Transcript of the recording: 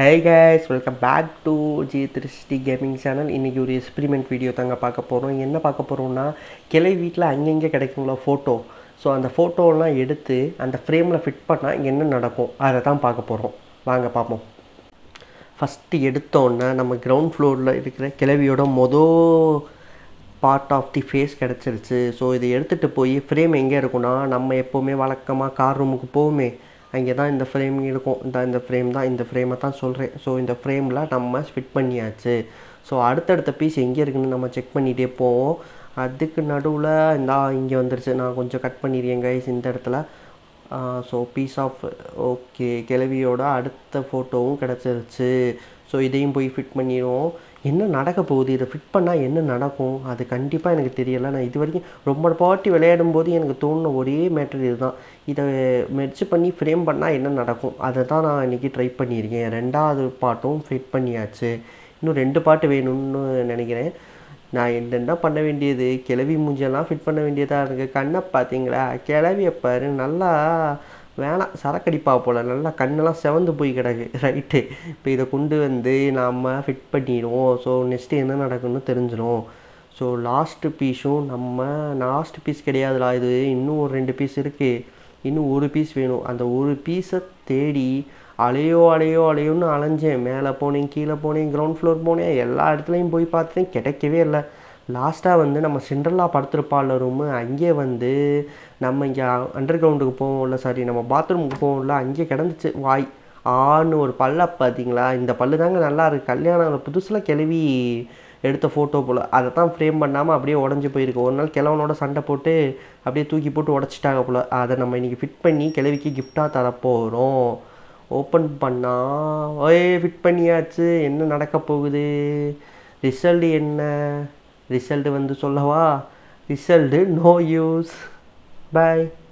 hey guys welcome back to G Drishti gaming channel இன்றைக்கி ஒரு experiment video தாங்க பார்க்க போகிறோம் என்ன பார்க்க போகிறோம்னா கிளை வீட்டில் அங்கங்கே கிடைக்குங்களா ஃபோட்டோ ஸோ அந்த ஃபோட்டோலாம் எடுத்து அந்த ஃப்ரேமில் ஃபிட் பண்ணால் என்ன நடக்கும் அதை தான் பார்க்க போகிறோம் வாங்க பார்ப்போம் ஃபஸ்ட்டு எடுத்தோன்னே நம்ம கிரவுண்ட் ஃப்ளோரில் இருக்கிற கிளவியோட மொதல் பார்ட் ஆஃப் தி ஃபேஸ் கிடச்சிருச்சு ஸோ இதை எடுத்துகிட்டு போய் ஃப்ரேம் எங்கே இருக்குன்னா நம்ம எப்போவுமே வழக்கமாக கார் ரூமுக்கு போகுமே அங்கே தான் இந்த ஃப்ரேம் இருக்கும் இந்த இந்த ஃப்ரேம் தான் இந்த ஃப்ரேமை தான் சொல்கிறேன் ஸோ இந்த ஃப்ரேமில் நம்ம ஃபிட் பண்ணியாச்சு ஸோ அடுத்தடுத்த பீஸ் எங்கே இருக்குன்னு நம்ம செக் பண்ணிகிட்டே போவோம் அதுக்கு நடுவில் இந்த இங்கே வந்துருச்சு நான் கொஞ்சம் கட் பண்ணிடுறேன் கைஸ் இந்த இடத்துல ஸோ பீஸ் ஆஃப் ஓகே கிளவியோட அடுத்த ஃபோட்டோவும் கிடச்சிருச்சு ஸோ இதையும் போய் ஃபிட் பண்ணிடுவோம் என்ன நடக்க போகுது இதை ஃபிட் பண்ணால் என்ன நடக்கும் அது கண்டிப்பாக எனக்கு தெரியலை நான் இது வரைக்கும் ரொம்ப பாட்டி விளையாடும் போது எனக்கு தோணுன ஒரே மேட்டர் இதுதான் இதை மெர்ச் பண்ணி ஃப்ரேம் பண்ணால் என்ன நடக்கும் அதை தான் நான் இன்றைக்கி ட்ரை பண்ணியிருக்கேன் ரெண்டாவது பாட்டும் ஃபிட் பண்ணியாச்சு இன்னும் ரெண்டு பாட்டு வேணும்னு நினைக்கிறேன் நான் என்னென்ன பண்ண வேண்டியது கிளவி மூஞ்செல்லாம் ஃபிட் பண்ண வேண்டியதாக இருக்குது கண்ணை பார்த்தீங்களா கிளவியை பாரு நல்லா வேணாம் சரக்கடிப்பா போல் நல்லா கண்ணெல்லாம் செவந்து போய் கிடக்கு ரைட்டு இப்போ இதை கொண்டு வந்து நாம் ஃபிட் பண்ணிடுவோம் ஸோ நெக்ஸ்ட்டு என்ன நடக்குன்னு தெரிஞ்சிடும் ஸோ லாஸ்ட்டு பீஸும் நம்ம லாஸ்ட் பீஸ் கிடையாதுலா இது இன்னும் ஒரு ரெண்டு பீஸ் இருக்குது இன்னும் ஒரு பீஸ் வேணும் அந்த ஒரு பீஸை தேடி அலையோ அலையோ அலையோன்னு அலைஞ்சேன் மேலே போனேன் கீழே போனேன் கிரவுண்ட் ஃப்ளோர் போனேன் எல்லா இடத்துலையும் போய் பார்த்தேன் கிடைக்கவே இல்லை லாஸ்ட்டாக வந்து நம்ம சென்ட்ரலாக படுத்துருப்பாள் ரூமு அங்கே வந்து நம்ம இங்கே அண்டர் கிரவுண்டுக்கு போவோம்ல சாரி நம்ம பாத்ரூமுக்கு போவோம்ல அங்கே கிடந்துச்சு வாய் ஆன்னு ஒரு பல்ல பார்த்தீங்களா இந்த பல்லு தாங்க நல்லா இருக்குது கல்யாணம் புதுசில் கிளவி எடுத்த ஃபோட்டோ போல் அதை தான் ஃப்ரேம் பண்ணாமல் அப்படியே உடஞ்சி போயிருக்கு ஒரு நாள் கிழவனோட சண்டை போட்டு அப்படியே தூக்கி போட்டு உடச்சிட்டாங்க போல் அதை நம்ம இன்றைக்கி ஃபிட் பண்ணி கிழவிக்கு கிஃப்டாக தரப்போகிறோம் ஓப்பன் பண்ணால் ஓய் ஃபிட் பண்ணியாச்சு என்ன நடக்க போகுது ரிசல்ட் என்ன ரிசல்ட்டு வந்து சொல்லவா ரிசல்ட்டு நோ யூஸ் பாய்